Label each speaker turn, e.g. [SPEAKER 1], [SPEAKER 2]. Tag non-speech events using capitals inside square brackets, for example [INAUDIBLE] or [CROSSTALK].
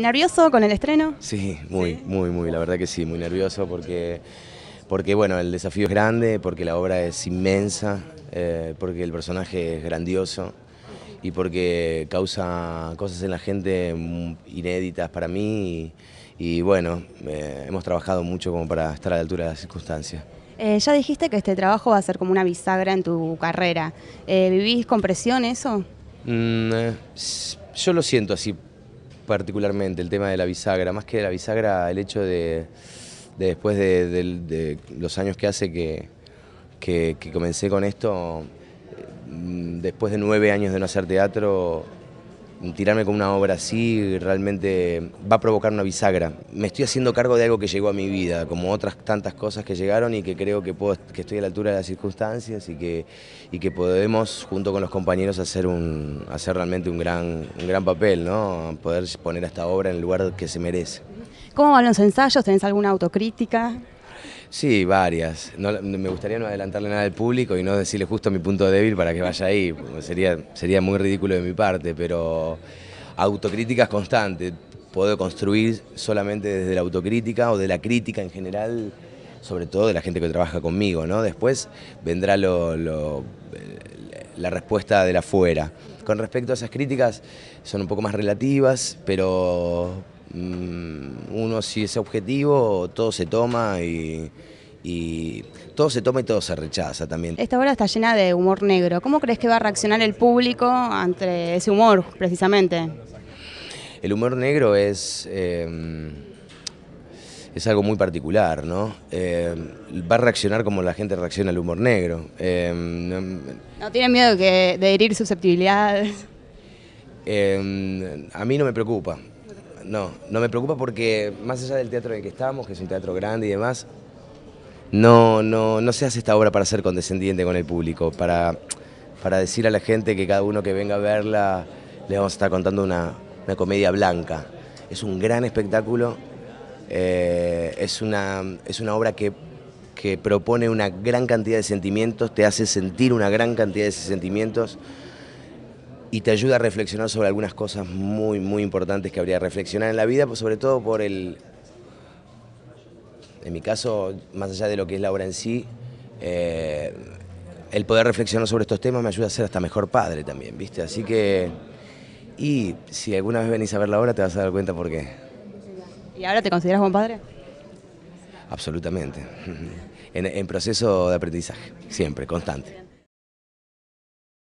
[SPEAKER 1] ¿Nervioso con el estreno?
[SPEAKER 2] Sí, muy, muy, muy, la verdad que sí, muy nervioso porque, porque bueno, el desafío es grande, porque la obra es inmensa, eh, porque el personaje es grandioso y porque causa cosas en la gente inéditas para mí y, bueno, eh, hemos trabajado mucho como para estar a la altura de las circunstancias.
[SPEAKER 1] Eh, ya dijiste que este trabajo va a ser como una bisagra en tu carrera. ¿Vivís con presión eso?
[SPEAKER 2] Mm, yo lo siento así particularmente el tema de la bisagra, más que de la bisagra, el hecho de, después de, los años que hace que, que comencé con esto, mm, después de nueve años de no hacer teatro, tirarme con una obra así realmente va a provocar una bisagra. Me estoy haciendo cargo de algo que llegó a mi vida, como otras tantas cosas que llegaron y que creo que, puedo, estoy a la altura de las circunstancias y que, y que podemos, junto con los compañeros, hacer, un, hacer realmente un gran, gran papel, ¿no? poder poner esta obra en el lugar que se merece.
[SPEAKER 1] ¿Cómo van los ensayos? ¿Tenés alguna autocrítica?
[SPEAKER 2] Sí, varias. me gustaría no adelantarle nada al público y no decirle justo mi punto débil para que vaya ahí. Sería, sería muy ridículo de mi parte, pero autocríticas constantes. Puedo construir solamente desde la autocrítica o de la crítica en general, sobre todo de la gente que trabaja conmigo, ¿no? Después vendrá eh, la respuesta de la fuera. Con respecto a esas críticas, son un poco más relativas, pero Mm, uno si es objetivo, todo se toma y, todo se toma y todo se rechaza también.
[SPEAKER 1] Esta obra está llena de humor negro. ¿Cómo crees que va a reaccionar el público ante ese humor, precisamente?
[SPEAKER 2] El humor negro es, em, es algo muy particular, ¿no? Em, va a reaccionar como la gente reacciona al humor negro. Em,
[SPEAKER 1] no, tiene miedo que, de herir susceptibilidades?
[SPEAKER 2] a mí no me preocupa no, no me preocupa porque más allá del teatro en el que estamos, que es un teatro grande y demás, no, no, se hace esta obra para ser condescendiente con el público, para, para decir a la gente que cada uno que venga a verla le vamos a estar contando una, comedia blanca. Es un gran espectáculo, eh, es, una, es una obra que, que propone una gran cantidad de sentimientos, te hace sentir una gran cantidad de sentimientos y te ayuda a reflexionar sobre algunas cosas muy, muy importantes que habría que reflexionar en la vida, pues, sobre todo por el... En mi caso, más allá de lo que es la obra en sí, eh, el poder reflexionar sobre estos temas me ayuda a ser hasta mejor padre también, ¿viste? Así que... Y si alguna vez venís a ver la obra te vas a dar cuenta por qué.
[SPEAKER 1] ¿Y ahora te consideras buen padre?
[SPEAKER 2] Absolutamente. [LAUGHS] en proceso de aprendizaje, siempre, constante.